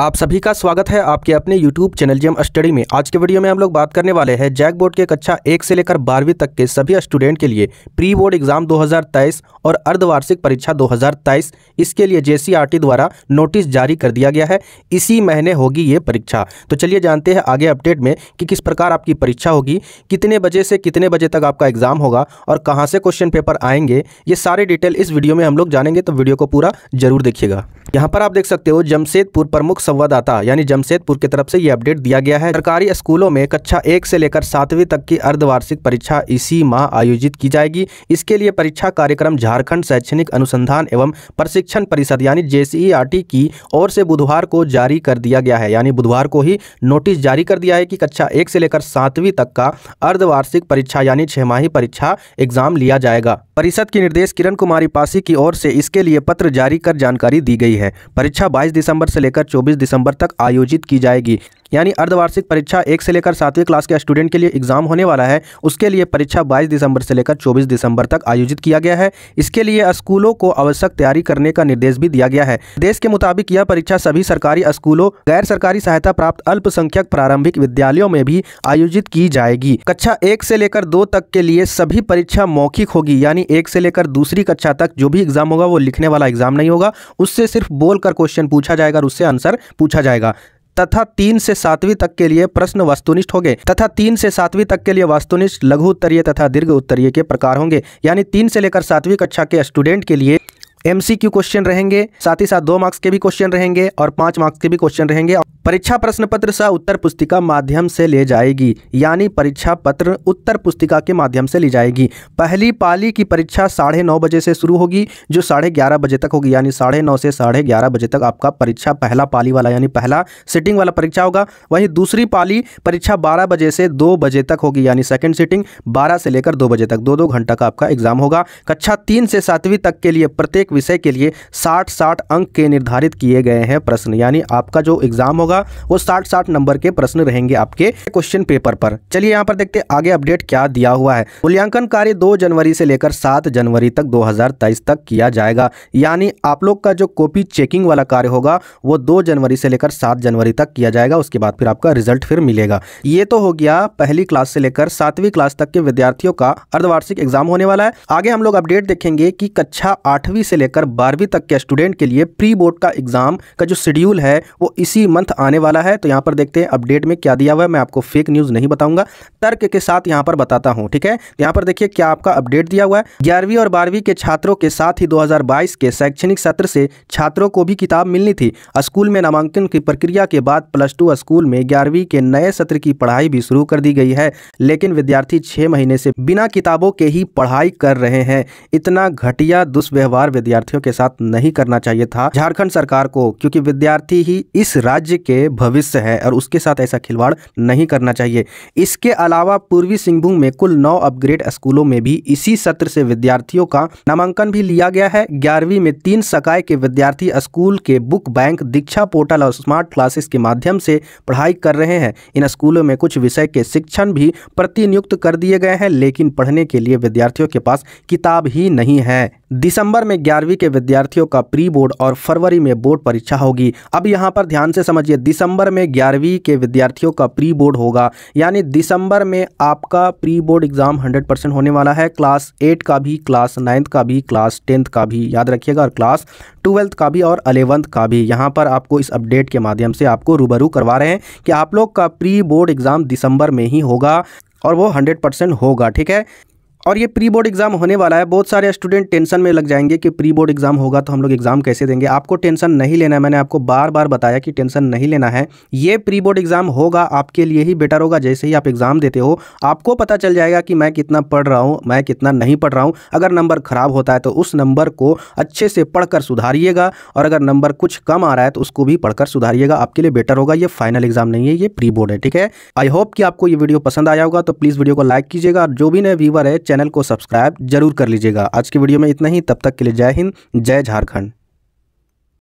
आप सभी का स्वागत है आपके अपने YouTube चैनल जेम स्टडी में आज के वीडियो में हम लोग बात करने वाले हैं जैक बोर्ड के कक्षा एक से लेकर बारहवीं तक के सभी स्टूडेंट के लिए प्री बोर्ड एग्जाम 2023 और अर्धवार्षिक परीक्षा 2023 इसके लिए जे द्वारा नोटिस जारी कर दिया गया है इसी महीने होगी ये परीक्षा तो चलिए जानते हैं आगे अपडेट में कि किस प्रकार आपकी परीक्षा होगी कितने बजे से कितने बजे तक आपका एग्जाम होगा और कहाँ से क्वेश्चन पेपर आएंगे ये सारे डिटेल इस वीडियो में हम लोग जानेंगे तो वीडियो को पूरा जरूर देखिएगा यहाँ पर आप देख सकते हो जमशेदपुर प्रमुख संवाददाता यानी जमशेदपुर की तरफ से ये अपडेट दिया गया है सरकारी स्कूलों में कक्षा एक से लेकर सातवीं तक की अर्धवार्षिक परीक्षा इसी माह आयोजित की जाएगी इसके लिए परीक्षा कार्यक्रम झारखंड शैक्षणिक अनुसंधान एवं प्रशिक्षण परिषद यानी जेसीईआरटी की ओर से बुधवार को जारी कर दिया गया है यानी बुधवार को ही नोटिस जारी कर दिया है कि कक्षा एक से लेकर सातवीं तक का अर्धवार्षिक परीक्षा यानी छमाही परीक्षा एग्जाम लिया जाएगा परिषद की निर्देश किरण कुमारी पासी की ओर से इसके लिए पत्र जारी कर जानकारी दी गई है परीक्षा 22 दिसंबर से लेकर 24 दिसंबर तक आयोजित की जाएगी यानी अर्धवार्षिक परीक्षा एक से लेकर सातवीं क्लास के स्टूडेंट के लिए एग्जाम होने वाला है उसके लिए परीक्षा बाईस दिसंबर से लेकर चौबीस दिसंबर तक आयोजित किया गया है इसके लिए स्कूलों को आवश्यक तैयारी करने का निर्देश भी दिया गया है देश के मुताबिक यह परीक्षा सभी सरकारी स्कूलों गैर सरकारी सहायता प्राप्त अल्पसंख्यक प्रारंभिक विद्यालयों में भी आयोजित की जाएगी कक्षा एक से लेकर दो तक के लिए सभी परीक्षा मौखिक होगी यानी एक से लेकर दूसरी कक्षा तक जो भी एग्जाम होगा वो लिखने वाला एग्जाम नहीं होगा उससे सिर्फ बोलकर क्वेश्चन पूछा जाएगा और उससे आंसर पूछा जाएगा तथा तीन से सातवीं तक के लिए प्रश्न वस्तुनिष्ठ होंगे तथा तीन से सातवीं तक के लिए वस्तुनिष्ठ लघु उत्तरीय तथा दीर्घ उत्तरीय के प्रकार होंगे यानी तीन से लेकर सातवीं कक्षा के स्टूडेंट के लिए एमसीक्यू क्वेश्चन रहेंगे साथ ही साथ दो मार्क्स के भी क्वेश्चन रहेंगे और पांच मार्क्स के भी क्वेश्चन रहेंगे परीक्षा प्रश्न पत्र सह उत्तर पुस्तिका माध्यम से ले जाएगी यानी परीक्षा पत्र उत्तर पुस्तिका के माध्यम से ली जाएगी पहली पाली की परीक्षा साढ़े नौ बजे से शुरू होगी जो साढ़े ग्यारह बजे तक होगी यानी साढ़े नौ से साढ़े ग्यारह बजे तक आपका परीक्षा पहला पाली वाला यानी पहला सिटिंग वाला परीक्षा होगा वहीं दूसरी पाली परीक्षा बारह बजे से दो बजे तक होगी यानी सेकेंड सिटिंग बारह से लेकर दो बजे तक दो दो घंटा का आपका एग्जाम होगा कक्षा तीन से सातवीं तक के लिए प्रत्येक विषय के लिए साठ साठ अंक के निर्धारित किए गए हैं प्रश्न यानी आपका जो एग्जाम होगा होगा वो साठ साठ नंबर के प्रश्न रहेंगे आपके क्वेश्चन पेपर पर चलिए यहाँ पर देखते आगे अपडेट क्या दिया हुआ है मूल्यांकन कार्य दो जनवरी से लेकर सात जनवरी तक दो तक किया जाएगा यानी आप लोग का जो कॉपी चेकिंग वाला कार्य होगा वो दो जनवरी से लेकर सात जनवरी तक किया जाएगा उसके बाद फिर आपका रिजल्ट फिर मिलेगा ये तो हो गया पहली क्लास से लेकर सातवीं क्लास तक के विद्यार्थियों का अर्धवार्षिक एग्जाम होने वाला है आगे हम लोग अपडेट देखेंगे कि कक्षा आठवीं से लेकर बारहवीं तक के स्टूडेंट के लिए प्री बोर्ड का एग्जाम का जो शेड्यूल है वो इसी मंथ आने वाला है तो यहाँ पर देखते हैं अपडेट में क्या दिया हुआ है मैं आपको फेक न्यूज़ नहीं बताऊंगा तर्क के साथ यहाँ पर बताता हूँ ठीक है तो यहाँ पर देखिए क्या आपका अपडेट दिया हुआ है ग्यारहवीं और बारहवीं के छात्रों के साथ ही 2022 के शैक्षणिक सत्र से छात्रों को भी किताब मिलनी थी स्कूल में नामांकन की प्रक्रिया के बाद प्लस टू स्कूल में ग्यारहवीं के नए सत्र की पढ़ाई भी शुरू कर दी गई है लेकिन विद्यार्थी छह महीने से बिना किताबों के ही पढ़ाई कर रहे हैं इतना घटिया दुष्व्यवहार विद्यार्थियों के साथ नहीं करना चाहिए था झारखंड सरकार को क्योंकि विद्यार्थी ही इस राज्य के के भविष्य है और उसके साथ ऐसा खिलवाड़ नहीं करना चाहिए इसके अलावा पूर्वी सिंहभूम में कुल नौ अपग्रेड स्कूलों में भी इसी सत्र से विद्यार्थियों का नामांकन भी लिया गया है ग्यारहवीं में तीन सकाय के विद्यार्थी स्कूल के बुक बैंक दीक्षा पोर्टल और स्मार्ट क्लासेस के माध्यम से पढ़ाई कर रहे हैं इन स्कूलों में कुछ विषय के शिक्षण भी प्रतिनियुक्त कर दिए गए हैं लेकिन पढ़ने के लिए विद्यार्थियों के पास किताब ही नहीं है दिसंबर में ग्यारहवीं के विद्यार्थियों का प्री बोर्ड और फरवरी में बोर्ड परीक्षा होगी अब यहाँ पर ध्यान से समझिए दिसंबर में ग्यारहवीं के विद्यार्थियों का प्री बोर्ड होगा यानी दिसंबर में आपका pre board exam hundred percent होने वाला है क्लास एट का भी क्लास नाइन्थ का भी क्लास टेंथ का भी याद रखिएगा और क्लास ट्वेल्थ का भी और अलेवंथ का भी यहाँ पर आपको इस अपडेट के माध्यम से आपको रूबरू करवा रहे हैं कि आप लोग का प्री बोर्ड एग्ज़ाम दिसंबर में ही होगा और वो हंड्रेड परसेंट होगा ठीक है और ये प्री बोर्ड एग्ज़ाम होने वाला है बहुत सारे स्टूडेंट टेंशन में लग जाएंगे कि प्री बोर्ड एग्ज़ाम होगा तो हम लोग एग्ज़ाम कैसे देंगे आपको टेंशन नहीं लेना है मैंने आपको बार बार बताया कि टेंशन नहीं लेना है ये प्री बोर्ड एग्ज़ाम होगा आपके लिए ही बेटर होगा जैसे ही आप एग्ज़ाम देते हो आपको पता चल जाएगा कि मैं कितना पढ़ रहा हूँ मैं कितना नहीं पढ़ रहा हूँ अगर नंबर ख़राब होता है तो उस नंबर को अच्छे से पढ़कर सुधारिएगा और अगर नंबर कुछ कम आ रहा है तो उसको भी पढ़कर सुधारिएगा आपके लिए बेटर होगा ये फाइनल एग्ज़ाम नहीं है ये प्री बोर्ड है ठीक है आई होप कि आपको ये वीडियो पसंद आया होगा तो प्लीज़ वीडियो को लाइक कीजिएगा जो भी नए व्यूवर है चैनल को सब्सक्राइब जरूर कर लीजिएगा आज की वीडियो में इतना ही तब तक के लिए जय हिंद जय झारखंड